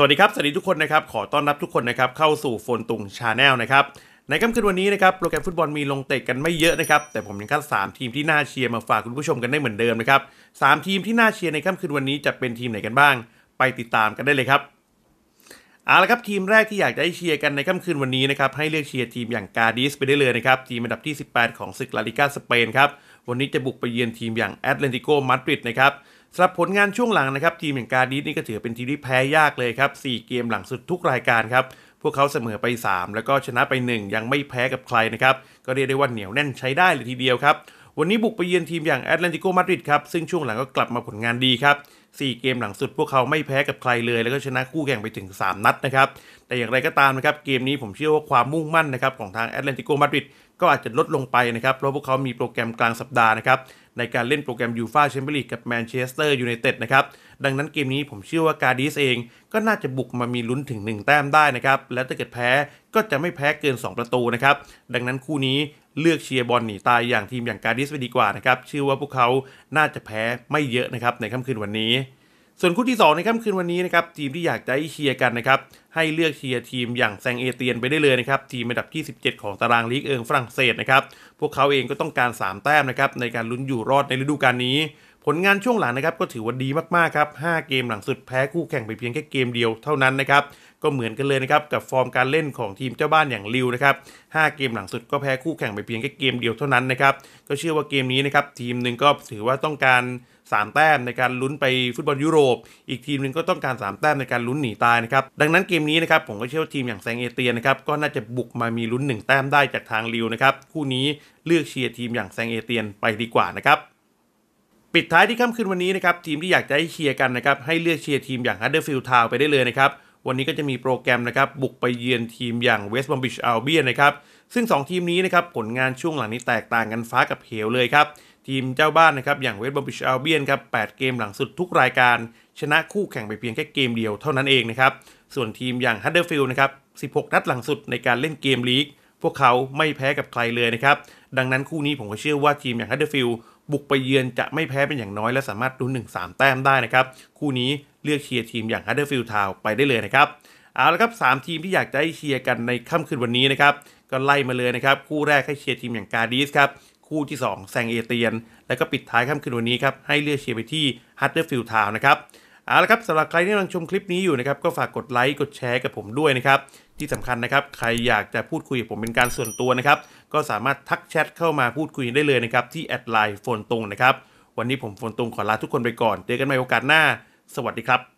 สวัสดีครับ สวัสดีทุกคนนะครับขอต้อนรับทุกคนนะครับเข้าสู่โฟนตุงชาแนลนะครับในค่ำคืนวันนี้นะครับโปรแกรมฟุตบอลมีลงเตะกันไม่เยอะนะครับแต่ผมยังคัด3ทีมที่น่าเชียร์มาฝากคุณผู้ชมกันได้เหมือนเดิมนะครับสทีมที่น่าเชียร์ในค่ำคืนวันนี้จะเป็นทีมไหนกันบ้าง ไปติดตามกันได้เลยครับเอาละครับทีมแรกที่อยากจะให้เชียร์กันในค่ำคืนวันนี้นะครับให้เลือกเชียร์ทีมอย่างกาดิสไปได้เลยนะครับทีมอันดับที่18ของศึกลาลิกาสเปนครับวันนี้จะบุกไปเยือนทีมอย่างแอตเลติโกมาดริดนะครับสำหรับผลงานช่วงหลังนะครับ ทีมอย่างการดีนี่ก็ถือเป็นทีมที่แพ้ยากเลยครับ 4 เกมหลังสุดทุกรายการครับ พวกเขาเสมอไป 3 แล้วก็ชนะไป 1 ยังไม่แพ้กับใครนะครับ ก็เรียกได้ว่าเหนียวแน่นใช้ได้เลยทีเดียวครับ วันนี้บุกไปเยือนทีมอย่างแอตแลนติโกมาดริดครับ ซึ่งช่วงหลังก็กลับมาผลงานดีครับ4เกมหลังสุดพวกเขาไม่แพ้กับใครเลย แล้วก็ชนะคู่แข่งไปถึง 3 นัดนะครับแต่อย่างไรก็ตามนะครับ เกมนี้ผมเชื่อว่าความมุ่งมั่นนะครับของทางแอตเลติโกมาดริดก็อาจจะลดลงไปนะครับ เพราะพวกเขามีโปรแกรมกลางสัปดาห์นะครับในการเล่นโปรแกรมยูฟาแชมเปี้ยนลีกกับแมนเชสเตอร์ยูไนเต็ดนะครับดังนั้นเกมนี้ผมเชื่อว่ากาดิสเอง ก็น่าจะบุกมามีลุ้นถึง 1 แต้มได้นะครับและถ้าเกิดแพ้ก็จะไม่แพ้เกิน 2 ประตูนะครับดังนั้นคู่นี้เลือกเชียร์บอลหนีตายอย่างทีมอย่างกาดิสไปดีกว่านะครับเชื่อว่าพวกเขาน่าจะแพ้ไม่เยอะนะครับในค่ำคืนวันนี้ส่วนคู่ที่ 2 ในค่ำคืนวันนี้นะครับทีมที่อยากจะ้เชียร์กันนะครับให้เลือกเชียร์ทีมอย่างแซงเอเตียนไปได้เลยนะครับทีมอันดับที่ 17 ของตารางลีกเอิงฝรั่งเศสนะครับพวกเขาเองก็ต้องการ 3 แต้มนะครับในการลุ้นอยู่รอดในฤดูกาลนี้ผลงานช่วงหลังนะครับก็ถือว่าดีมาก ๆ ครับ 5 เกมหลังสุดแพ้คู่แข่งไปเพียงแค่เกมเดียวเท่านั้นนะครับก็เหมือนกันเลยนะครับกับฟอร์มการเล่นของทีมเจ้าบ้านอย่างลิวนะครับ5เกมหลังสุดก็แพ้คู่แข่งไปเพียงแค่เกมเดียวเท่านั้นนะครับก็เชื่อว่าเกมนี้นะครับทีมหนึ่งก็ถือว่าต้องการ3แต้มในการลุ้นไปฟุตบอลยุโรปอีกทีมหนึ่งก็ต้องการ 3 แต้มในการลุ้นหนีตายนะครับดังนั้นเกมนี้นะครับผมก็เชื่อว่าทีมอย่างแซงเอเตียนะครับก็น่าจะบุกมามีลุ้น 1 แต้มได้จากทางริวนะครับคู่นี้เลือกเชียร์ทีมอย่างแซงเอเตียนไปดีกว่านะครับปิดท้ายที่ค่ำคืนวันนี้นะครับทีมที่อยากจะให้เชียร์กันนะครับให้เลือกเชียร์ทีมอย่างฮัตเดอร์ฟิลด์ทาวไปได้เลยนะครับวันนี้ก็จะมีโปรแกรมนะครับบุกไปเยือนทีมอย่างเวสต์บอมบิชอัลเบียนะครับซึ่ง 2 ทีมนี้นะครับผลงานช่วงหลังนี้แตกต่างกันฟ้ากับเหวเลยครับทีมเจ้าบ้านนะครับอย่างเวสต์บอมบิชอัลเบียนครับดเกมหลังสุดทุกรายการชนะคู่แข่งไปเพียงแค่เกมเดียวเท่านั้นเองนะครับส่วนทีมอย่างฮัตเดอร์ฟิลด์นะครับสิบหกนัดหลังสุดในการเล่นเกมลีกพวกเขาไม่แพ้กับใครเลยนะครับดังนั้นคู่นี้ผมก็เชื่อว่าทีมอย่างฮัตเดอร์ฟิลด์บุกไปเยือนจะไม่แพ้เป็นอย่างน้อยและสามารถลุ้น1 3 แต้มได้นะครับคู่นี้เลือกเชียร์ทีมอย่างฮัตเตอร์ฟิลด์ทาวไปได้เลยนะครับเอาละครับ 3 ทีมที่อยากจะให้เชียร์กันในค่ำคืนวันนี้นะครับก็ไล่มาเลยนะครับ คู่แรกให้เชียร์ทีมอย่างกาดิสครับคู่ที่ 2แซงเอเตียนแล้วก็ปิดท้ายค่ำคืนวันนี้ครับให้เลือกเชียร์ไปที่ฮัตเตอร์ฟิลด์ทาวนะครับเอาละครับสำหรับใครที่กำลังชมคลิปนี้ อยู่นะครับก็ฝากกดไลค์ กดแชร์กับผมด้วยนะครับที่สำคัญนะครับใครอยากจะพูดคุยกับผมเป็นการส่วนตัวนะครับก็สามารถทักแชทเข้ามาพูดคุยได้เลยนะครับที่แอดไลน์โฟนตรงนะครับวันนี้ผมโฟนตรงขอลาทุกคนไปก่อนเจอกันใหม่โอกาสหน้าสวัสดีครับ